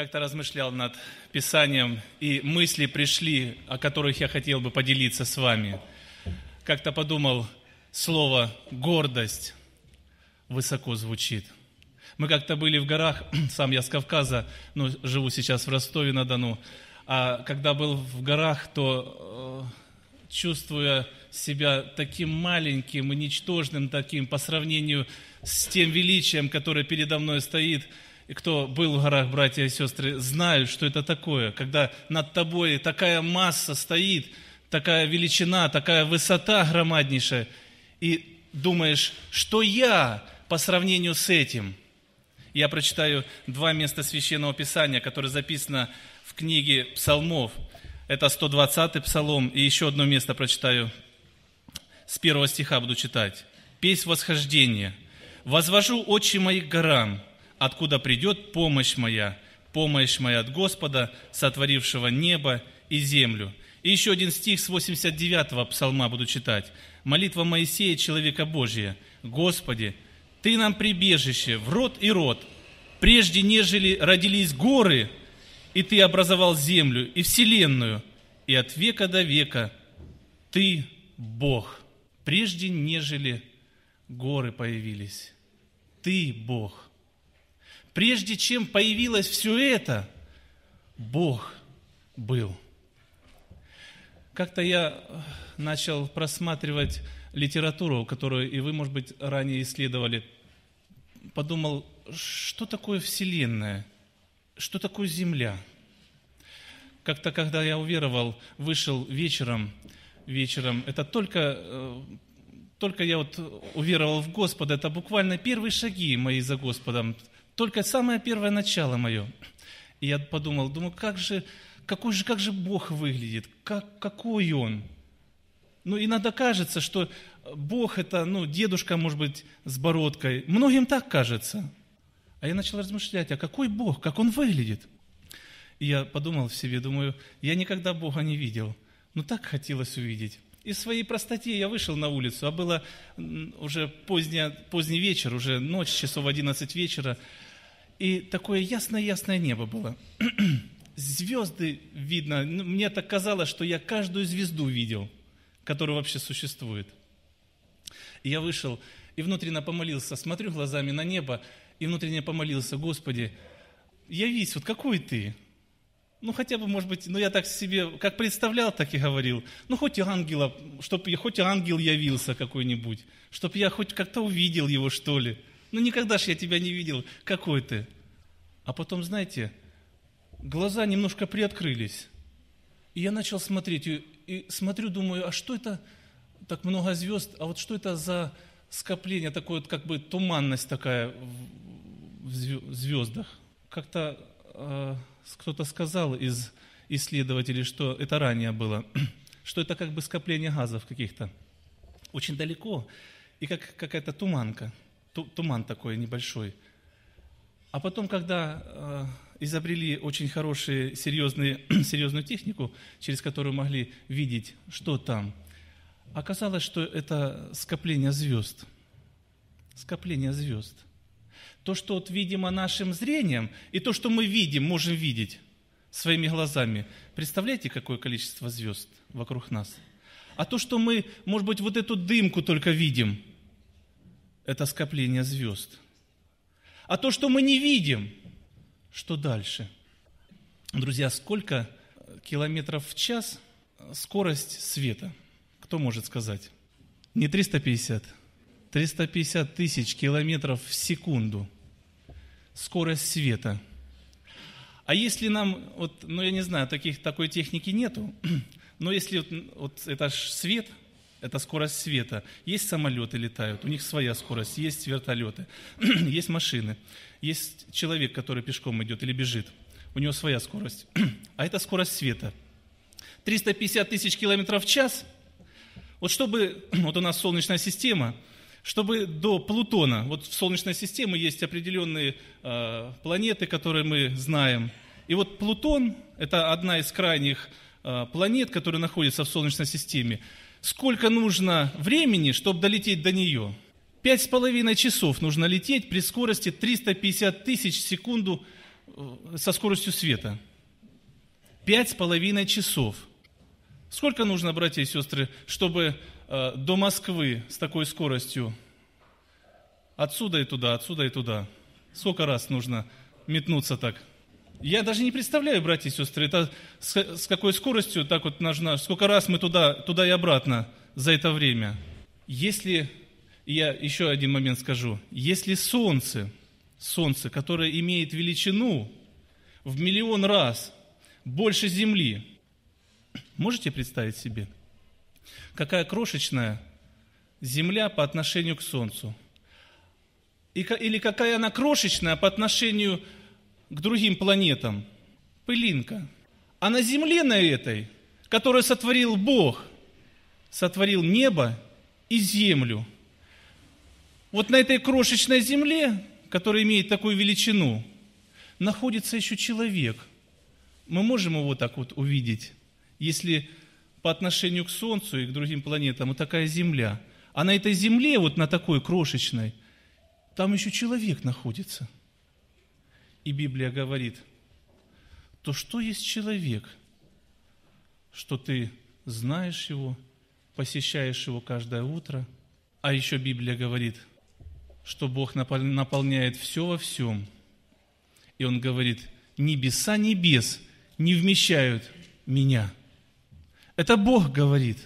как-то размышлял над Писанием, и мысли пришли, о которых я хотел бы поделиться с вами. Как-то подумал, слово «гордость» высоко звучит. Мы как-то были в горах, сам я с Кавказа, но ну, живу сейчас в Ростове-на-Дону. А когда был в горах, то э, чувствуя себя таким маленьким и ничтожным таким по сравнению с тем величием, которое передо мной стоит – и кто был в горах, братья и сестры, знают, что это такое, когда над тобой такая масса стоит, такая величина, такая высота громаднейшая, и думаешь, что я по сравнению с этим? Я прочитаю два места Священного Писания, которое записано в книге Псалмов. Это 120-й Псалом, и еще одно место прочитаю. С первого стиха буду читать. «Песнь восхождения. Возвожу очи моих горам, откуда придет помощь моя, помощь моя от Господа, сотворившего небо и землю». И еще один стих с 89-го псалма буду читать. «Молитва Моисея, человека Божия, Господи, Ты нам прибежище в род и род, прежде нежели родились горы, и Ты образовал землю и вселенную, и от века до века Ты Бог, прежде нежели горы появились. Ты Бог» прежде чем появилось все это, Бог был. Как-то я э, начал просматривать литературу, которую и вы, может быть, ранее исследовали. Подумал, что такое Вселенная? Что такое Земля? Как-то, когда я уверовал, вышел вечером, вечером, это только, э, только я вот уверовал в Господа, это буквально первые шаги мои за Господом – только самое первое начало мое. И я подумал, думаю, как же, какой же, как же Бог выглядит, как, какой Он. Ну, иногда кажется, что Бог это, ну, дедушка, может быть, с бородкой. Многим так кажется. А я начал размышлять, а какой Бог, как Он выглядит? И я подумал в себе, думаю, я никогда Бога не видел, но так хотелось увидеть. Из своей простоте я вышел на улицу, а было уже поздняя, поздний вечер, уже ночь, часов 11 вечера. И такое ясное-ясное небо было. Звезды видно. Ну, мне так казалось, что я каждую звезду видел, которая вообще существует. И я вышел и внутренне помолился, смотрю глазами на небо, и внутренне помолился, Господи, явись, вот какой ты? Ну, хотя бы, может быть, ну, я так себе, как представлял, так и говорил. Ну, хоть и ангела, чтобы хоть и ангел явился какой-нибудь, чтобы я хоть как-то увидел его, что ли ну никогда же я тебя не видел, какой ты. А потом, знаете, глаза немножко приоткрылись. И я начал смотреть, и, и смотрю, думаю, а что это так много звезд, а вот что это за скопление, такое вот как бы туманность такая в звездах. Как-то э, кто-то сказал из исследователей, что это ранее было, что это как бы скопление газов каких-то очень далеко и как какая-то туманка туман такой небольшой. А потом, когда э, изобрели очень хорошую серьезные, серьезную технику, через которую могли видеть, что там, оказалось, что это скопление звезд. Скопление звезд. То, что вот видимо нашим зрением, и то, что мы видим, можем видеть своими глазами. Представляете, какое количество звезд вокруг нас? А то, что мы, может быть, вот эту дымку только видим – это скопление звезд. А то, что мы не видим, что дальше? Друзья, сколько километров в час скорость света? Кто может сказать? Не 350, 350 тысяч километров в секунду скорость света. А если нам, вот, ну я не знаю, таких, такой техники нету, но если вот, вот это свет – это скорость света. Есть самолеты летают, у них своя скорость, есть вертолеты, есть машины, есть человек, который пешком идет или бежит, у него своя скорость. а это скорость света. 350 тысяч километров в час. Вот чтобы, вот у нас Солнечная система, чтобы до Плутона, вот в Солнечной системе есть определенные э, планеты, которые мы знаем. И вот Плутон, это одна из крайних э, планет, которая находится в Солнечной системе сколько нужно времени, чтобы долететь до нее. Пять с половиной часов нужно лететь при скорости 350 тысяч в секунду э, со скоростью света. Пять с половиной часов. Сколько нужно, братья и сестры, чтобы э, до Москвы с такой скоростью отсюда и туда, отсюда и туда? Сколько раз нужно метнуться так? Я даже не представляю, братья и сестры, это с, с какой скоростью так вот наш, сколько раз мы туда, туда и обратно за это время. Если, я еще один момент скажу, если солнце, солнце, которое имеет величину в миллион раз больше Земли, можете представить себе, какая крошечная Земля по отношению к Солнцу? Или какая она крошечная по отношению к к другим планетам, пылинка. А на земле на этой, которую сотворил Бог, сотворил небо и землю. Вот на этой крошечной земле, которая имеет такую величину, находится еще человек. Мы можем его так вот увидеть, если по отношению к Солнцу и к другим планетам вот такая Земля. А на этой Земле, вот на такой крошечной, там еще человек находится – и Библия говорит, то что есть человек, что ты знаешь его, посещаешь его каждое утро, а еще Библия говорит, что Бог наполняет все во всем. И Он говорит, небеса небес не вмещают меня. Это Бог говорит.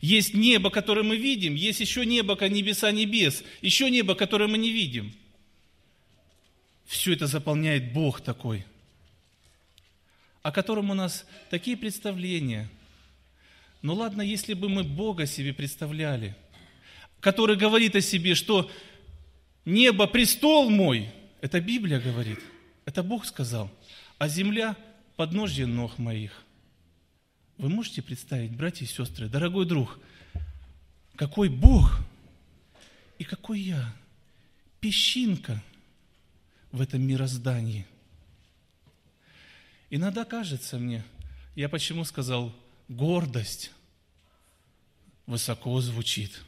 Есть небо, которое мы видим, есть еще небо, небеса небес, еще небо, которое мы не видим – все это заполняет Бог такой, о котором у нас такие представления. Ну ладно, если бы мы Бога себе представляли, который говорит о себе, что небо – престол мой, это Библия говорит, это Бог сказал, а земля – подножье ног моих. Вы можете представить, братья и сестры, дорогой друг, какой Бог и какой я, песчинка – в этом мироздании. Иногда кажется мне, я почему сказал, гордость высоко звучит.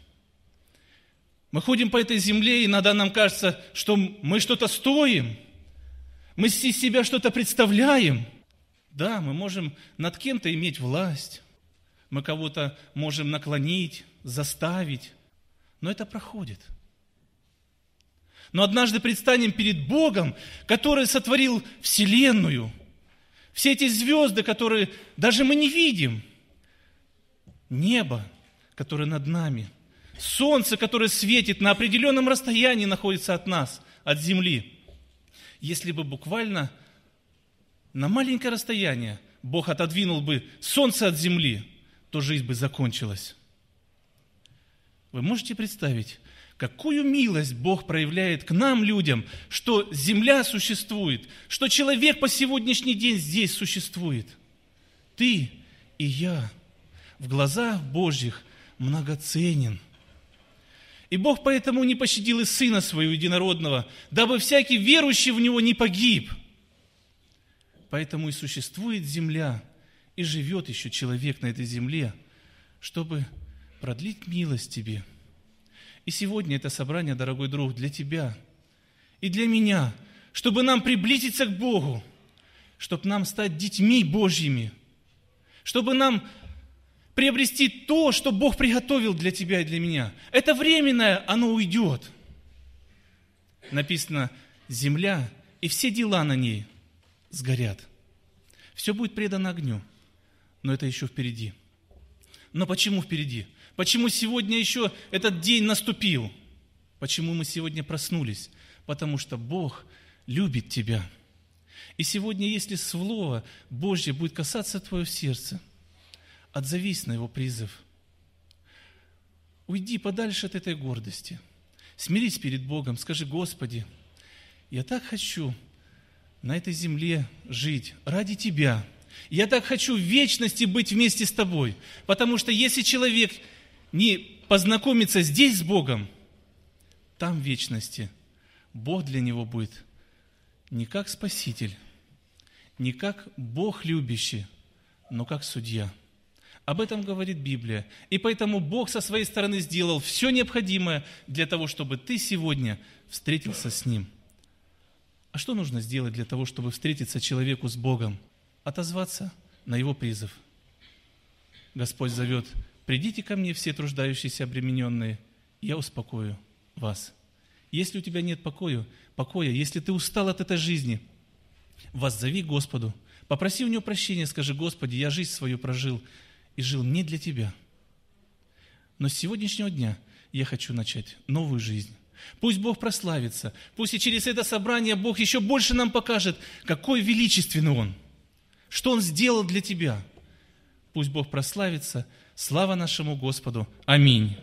Мы ходим по этой земле, и иногда нам кажется, что мы что-то стоим, мы из себя что-то представляем. Да, мы можем над кем-то иметь власть, мы кого-то можем наклонить, заставить, но это проходит – но однажды предстанем перед Богом, который сотворил Вселенную, все эти звезды, которые даже мы не видим, небо, которое над нами, солнце, которое светит на определенном расстоянии, находится от нас, от Земли. Если бы буквально на маленькое расстояние Бог отодвинул бы солнце от земли, то жизнь бы закончилась. Вы можете представить, какую милость Бог проявляет к нам, людям, что земля существует, что человек по сегодняшний день здесь существует. Ты и я в глазах Божьих многоценен. И Бог поэтому не пощадил и Сына Своего Единородного, дабы всякий верующий в Него не погиб. Поэтому и существует земля, и живет еще человек на этой земле, чтобы продлить милость тебе – и сегодня это собрание, дорогой друг, для тебя и для меня, чтобы нам приблизиться к Богу, чтобы нам стать детьми Божьими, чтобы нам приобрести то, что Бог приготовил для тебя и для меня. Это временное, оно уйдет. Написано, земля и все дела на ней сгорят. Все будет предано огню, но это еще впереди. Но почему впереди? Почему сегодня еще этот день наступил? Почему мы сегодня проснулись? Потому что Бог любит тебя. И сегодня, если слово Божье будет касаться твоего сердца, отзовись на его призыв. Уйди подальше от этой гордости. Смирись перед Богом, скажи, Господи, я так хочу на этой земле жить ради Тебя. Я так хочу в вечности быть вместе с Тобой. Потому что если человек не познакомится здесь с Богом, там в вечности Бог для него будет не как Спаситель, не как Бог любящий, но как судья. Об этом говорит Библия. И поэтому Бог со своей стороны сделал все необходимое для того, чтобы ты сегодня встретился с Ним. А что нужно сделать для того, чтобы встретиться человеку с Богом? Отозваться на Его призыв. Господь зовет Придите ко мне все труждающиеся обремененные, я успокою вас. Если у тебя нет покоя, покоя, если ты устал от этой жизни, воззови Господу. Попроси у него прощения, скажи, Господи, я жизнь свою прожил и жил не для тебя. Но с сегодняшнего дня я хочу начать новую жизнь. Пусть Бог прославится, пусть и через это собрание Бог еще больше нам покажет, какой величественный Он, что Он сделал для тебя. Пусть Бог прославится – Слава нашему Господу! Аминь!